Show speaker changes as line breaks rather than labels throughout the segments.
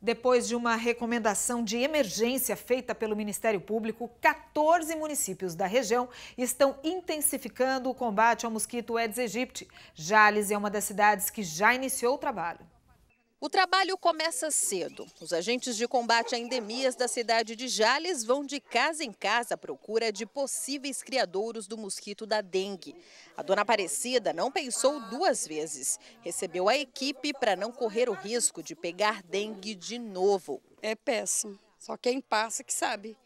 Depois de uma recomendação de emergência feita pelo Ministério Público, 14 municípios da região estão intensificando o combate ao mosquito Aedes aegypti. Jales é uma das cidades que já iniciou o trabalho. O trabalho começa cedo. Os agentes de combate a endemias da cidade de Jales vão de casa em casa à procura de possíveis criadouros do mosquito da dengue. A dona Aparecida não pensou duas vezes. Recebeu a equipe para não correr o risco de pegar dengue de novo. É péssimo. Só quem passa que sabe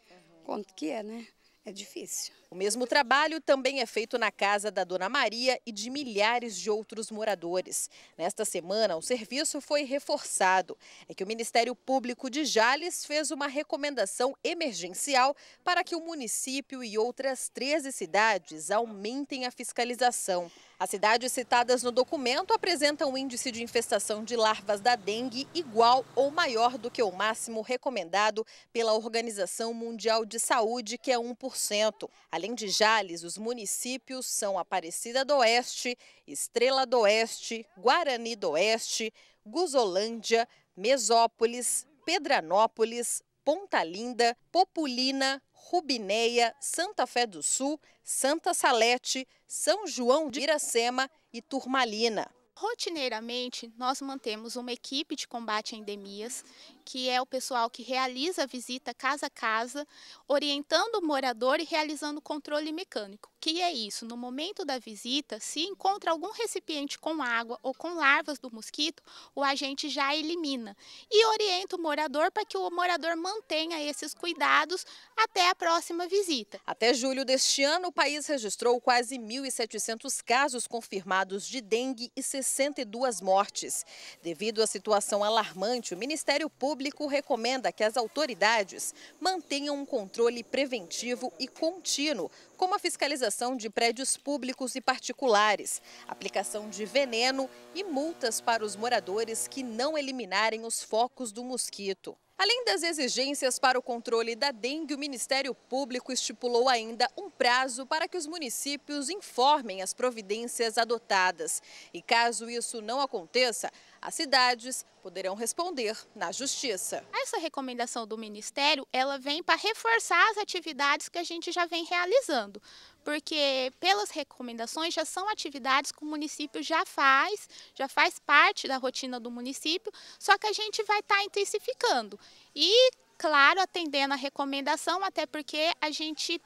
quanto que é, né? É difícil. O mesmo trabalho também é feito na casa da Dona Maria e de milhares de outros moradores. Nesta semana, o serviço foi reforçado. É que o Ministério Público de Jales fez uma recomendação emergencial para que o município e outras 13 cidades aumentem a fiscalização. As cidades citadas no documento apresentam um índice de infestação de larvas da dengue igual ou maior do que o máximo recomendado pela Organização Mundial de Saúde, que é 1%. Além de Jales, os municípios são Aparecida do Oeste, Estrela do Oeste, Guarani do Oeste, Guzolândia, Mesópolis, Pedranópolis, Ponta Linda, Populina, Rubineia, Santa Fé do Sul, Santa Salete, São João de Iracema e
Turmalina. Rotineiramente, nós mantemos uma equipe de combate a endemias que é o pessoal que realiza a visita casa a casa, orientando o morador e realizando controle mecânico. O que é isso? No momento da visita, se encontra algum recipiente com água ou com larvas do mosquito, o agente já elimina e orienta o morador para que o morador mantenha esses cuidados até a próxima visita.
Até julho deste ano, o país registrou quase 1.700 casos confirmados de dengue e 62 mortes. Devido à situação alarmante, o Ministério Público Público recomenda que as autoridades mantenham um controle preventivo e contínuo, como a fiscalização de prédios públicos e particulares, aplicação de veneno e multas para os moradores que não eliminarem os focos do mosquito. Além das exigências para o controle da dengue, o Ministério Público estipulou ainda um prazo para que os municípios informem as providências adotadas. E caso isso não aconteça, as cidades poderão responder na
justiça. Essa recomendação do Ministério, ela vem para reforçar as atividades que a gente já vem realizando porque pelas recomendações já são atividades que o município já faz, já faz parte da rotina do município, só que a gente vai estar tá intensificando. E claro, atendendo a recomendação, até porque a gente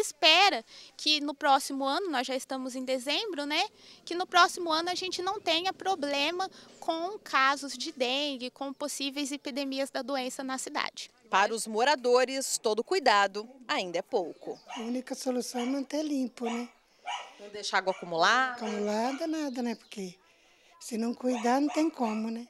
espera que no próximo ano, nós já estamos em dezembro, né? Que no próximo ano a gente não tenha problema com casos de dengue, com possíveis epidemias da doença na cidade.
Para os moradores, todo cuidado ainda é pouco. A única solução é manter limpo, né? Não deixar água acumular. Acumulada nada, né? Porque se não cuidar, não tem como, né?